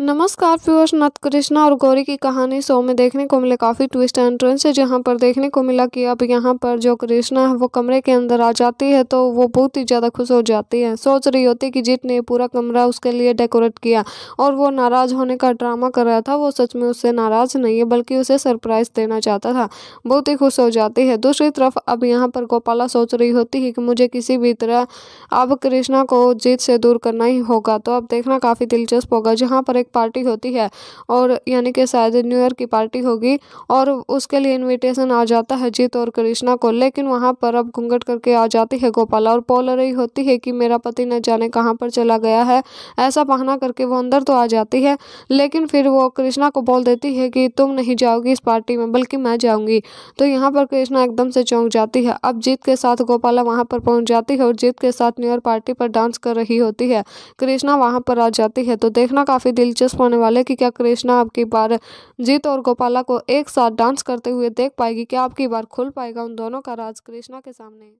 नमस्कार नत कृष्णा और गौरी की कहानी शो में देखने को मिले काफ़ी ट्विस्ट एंड ट्रेंस है जहाँ पर देखने को मिला कि अब यहाँ पर जो कृष्णा है वो कमरे के अंदर आ जाती है तो वो बहुत ही ज़्यादा खुश हो जाती है सोच रही होती कि जीत ने पूरा कमरा उसके लिए डेकोरेट किया और वो नाराज़ होने का ड्रामा कर रहा था वो सच में उससे नाराज़ नहीं है बल्कि उसे सरप्राइज़ देना चाहता था बहुत ही खुश हो जाती है दूसरी तरफ अब यहाँ पर गोपाला सोच रही होती है कि मुझे किसी भी तरह अब कृष्णा को जीत से दूर करना ही होगा तो अब देखना काफ़ी दिलचस्प होगा जहाँ पर एक एक पार्टी होती है और यानी कि शायद न्यू ईयर की पार्टी होगी और उसके लिए इनविटेशन आ जाता है जीत और कृष्णा को लेकिन वहाँ पर अब घूंघट करके आ जाती है गोपाला और बोल रही होती है कि मेरा पति न जाने कहाँ पर चला गया है ऐसा बहाना करके वो अंदर तो आ जाती है लेकिन फिर वो कृष्णा को बोल देती है कि तुम नहीं जाओगी इस पार्टी में बल्कि मैं जाऊंगी तो यहाँ पर कृष्णा एकदम से चौंक जाती है अब जीत के साथ गोपाला वहाँ पर पहुँच जाती है और जीत के साथ न्यू ईयर पार्टी पर डांस कर रही होती है कृष्णा वहाँ पर आ जाती है तो देखना काफ़ी दिलचस्प दिलचस्प होने वाला है कि क्या कृष्णा आपकी बार जीत और गोपाला को एक साथ डांस करते हुए देख पाएगी क्या आपकी बार खुल पाएगा उन दोनों का राज कृष्णा के सामने